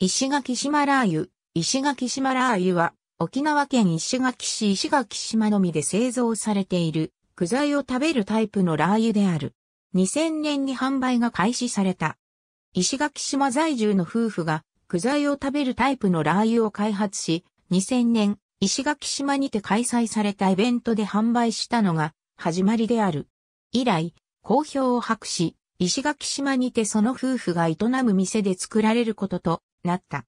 石垣島ラー油。石垣島ラー油は、沖縄県石垣市石垣島のみで製造されている、具材を食べるタイプのラー油である。2000年に販売が開始された。石垣島在住の夫婦が、具材を食べるタイプのラー油を開発し、2000年、石垣島にて開催されたイベントで販売したのが、始まりである。以来、好評を博し、石垣島にてその夫婦が営む店で作られることと、なった。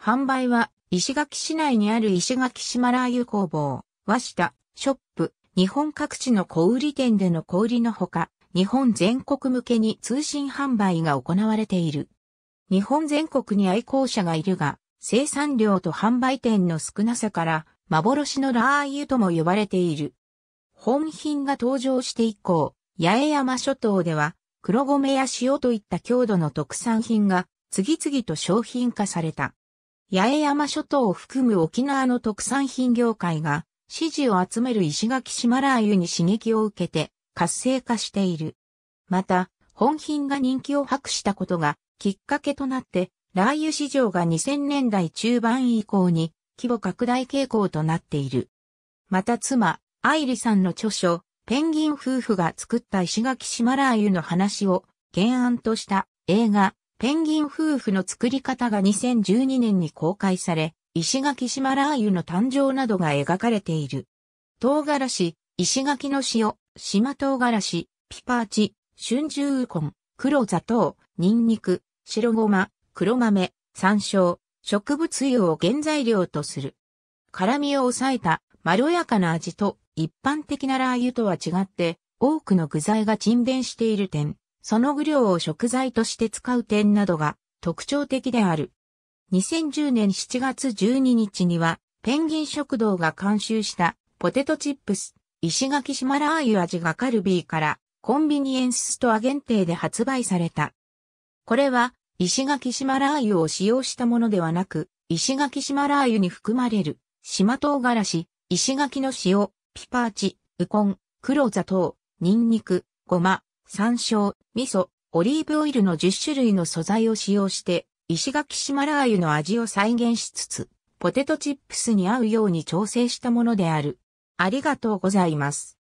販売は、石垣市内にある石垣島ラー油工房、和下、ショップ、日本各地の小売店での小売のほか、日本全国向けに通信販売が行われている。日本全国に愛好者がいるが、生産量と販売店の少なさから、幻のラー油とも呼ばれている。本品が登場して以降、八重山諸島では、黒米や塩といった郷土の特産品が次々と商品化された。八重山諸島を含む沖縄の特産品業界が支持を集める石垣島ラー油に刺激を受けて活性化している。また、本品が人気を博したことがきっかけとなって、ラー油市場が2000年代中盤以降に規模拡大傾向となっている。また妻、愛理さんの著書、ペンギン夫婦が作った石垣島ラー油の話を原案とした映画、ペンギン夫婦の作り方が2012年に公開され、石垣島ラー油の誕生などが描かれている。唐辛子、石垣の塩、島唐辛子、ピパーチ、春秋ウコン、黒砂糖、ニンニク、白ごま、黒豆、山椒、植物油を原材料とする。辛味を抑えたまろやかな味と一般的なラー油とは違って多くの具材が沈殿している点。その具量を食材として使う点などが特徴的である。2010年7月12日には、ペンギン食堂が監修したポテトチップス、石垣島ラー油味がカルビーからコンビニエンスストア限定で発売された。これは石垣島ラー油を使用したものではなく、石垣島ラー油に含まれる島唐辛子、石垣の塩、ピパーチ、ウコン、黒砂糖、ニンニク、ごま、山椒、味噌、オリーブオイルの10種類の素材を使用して、石垣島ラー油の味を再現しつつ、ポテトチップスに合うように調整したものである。ありがとうございます。